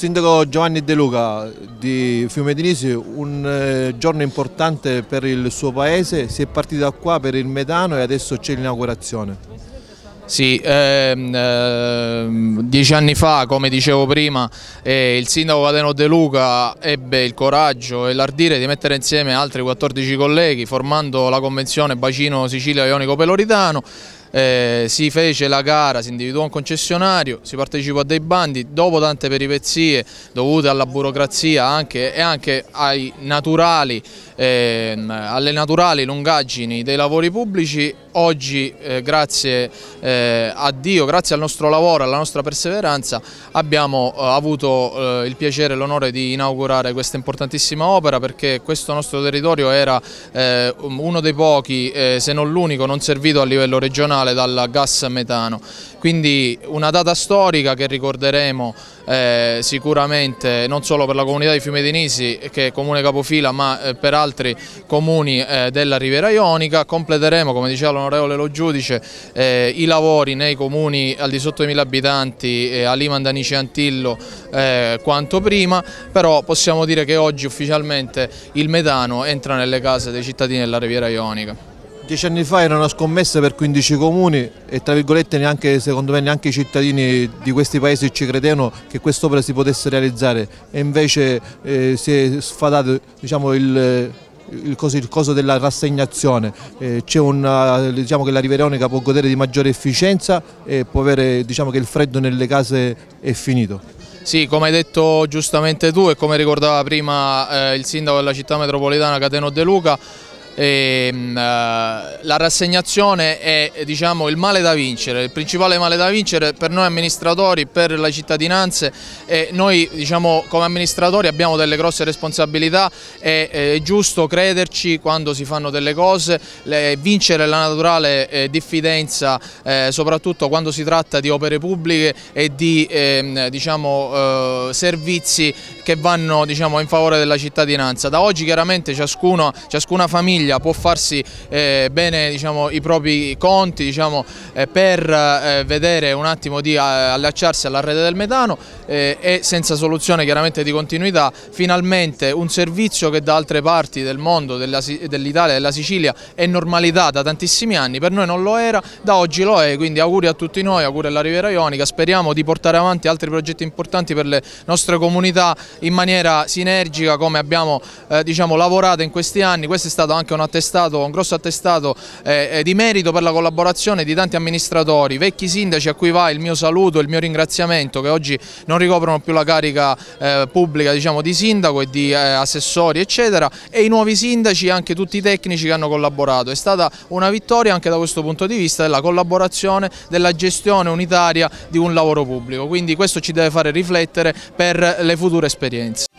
Sindaco Giovanni De Luca di Fiume Tinisi, un eh, giorno importante per il suo paese, si è partito da qua per il metano e adesso c'è l'inaugurazione. Sì, ehm, ehm, dieci anni fa, come dicevo prima, eh, il sindaco Cateno De Luca ebbe il coraggio e l'ardire di mettere insieme altri 14 colleghi formando la convenzione Bacino Sicilia Ionico Peloritano eh, si fece la gara, si individuò un concessionario, si partecipò a dei bandi, dopo tante peripezie dovute alla burocrazia anche, e anche ai naturali eh, alle naturali lungaggini dei lavori pubblici. Oggi eh, grazie eh, a Dio, grazie al nostro lavoro, alla nostra perseveranza abbiamo eh, avuto eh, il piacere e l'onore di inaugurare questa importantissima opera perché questo nostro territorio era eh, uno dei pochi, se non l'unico, non servito a livello regionale dal gas metano. Quindi una data storica che ricorderemo sicuramente non solo per la comunità di Fiumetinisi che è comune capofila ma per altri altri comuni eh, della Riviera Ionica, completeremo come diceva l'onorevole Lo Giudice eh, i lavori nei comuni al di sotto dei 1000 abitanti, eh, Ali Mandanici Antillo eh, quanto prima, però possiamo dire che oggi ufficialmente il metano entra nelle case dei cittadini della Riviera Ionica. Dieci anni fa era una scommessa per 15 comuni e tra virgolette neanche, secondo me neanche i cittadini di questi paesi ci credevano che quest'opera si potesse realizzare e invece eh, si è sfadato diciamo, il, il, coso, il, coso, della rassegnazione. Eh, una, eh, diciamo che la Riveronica può godere di maggiore efficienza e può avere diciamo che il freddo nelle case è finito. Sì, come hai detto giustamente tu e come ricordava prima eh, il sindaco della città metropolitana Cateno De Luca, e, ehm, uh, eh, la rassegnazione è diciamo, il male da vincere, il principale male da vincere per noi amministratori, per la cittadinanza e noi diciamo, come amministratori abbiamo delle grosse responsabilità e eh, è giusto crederci quando si fanno delle cose, le, vincere la naturale eh, diffidenza eh, soprattutto quando si tratta di opere pubbliche e di ehm, diciamo, eh, servizi che vanno diciamo, in favore della cittadinanza. Da oggi chiaramente ciascuno, ciascuna famiglia Siviglia può farsi eh, bene diciamo, i propri conti diciamo, eh, per eh, vedere un attimo di eh, allacciarsi alla rete del metano eh, e senza soluzione chiaramente di continuità finalmente un servizio che da altre parti del mondo, dell'Italia, dell della Sicilia è normalità da tantissimi anni, per noi non lo era, da oggi lo è, quindi auguri a tutti noi, auguri alla Riviera Ionica, speriamo di portare avanti altri progetti importanti per le nostre comunità in maniera sinergica come abbiamo eh, diciamo, lavorato in questi anni, questo è stato anche anche un, un grosso attestato eh, eh, di merito per la collaborazione di tanti amministratori, vecchi sindaci a cui va il mio saluto, il mio ringraziamento che oggi non ricoprono più la carica eh, pubblica diciamo, di sindaco e di eh, assessori eccetera e i nuovi sindaci e anche tutti i tecnici che hanno collaborato. È stata una vittoria anche da questo punto di vista della collaborazione, della gestione unitaria di un lavoro pubblico, quindi questo ci deve fare riflettere per le future esperienze.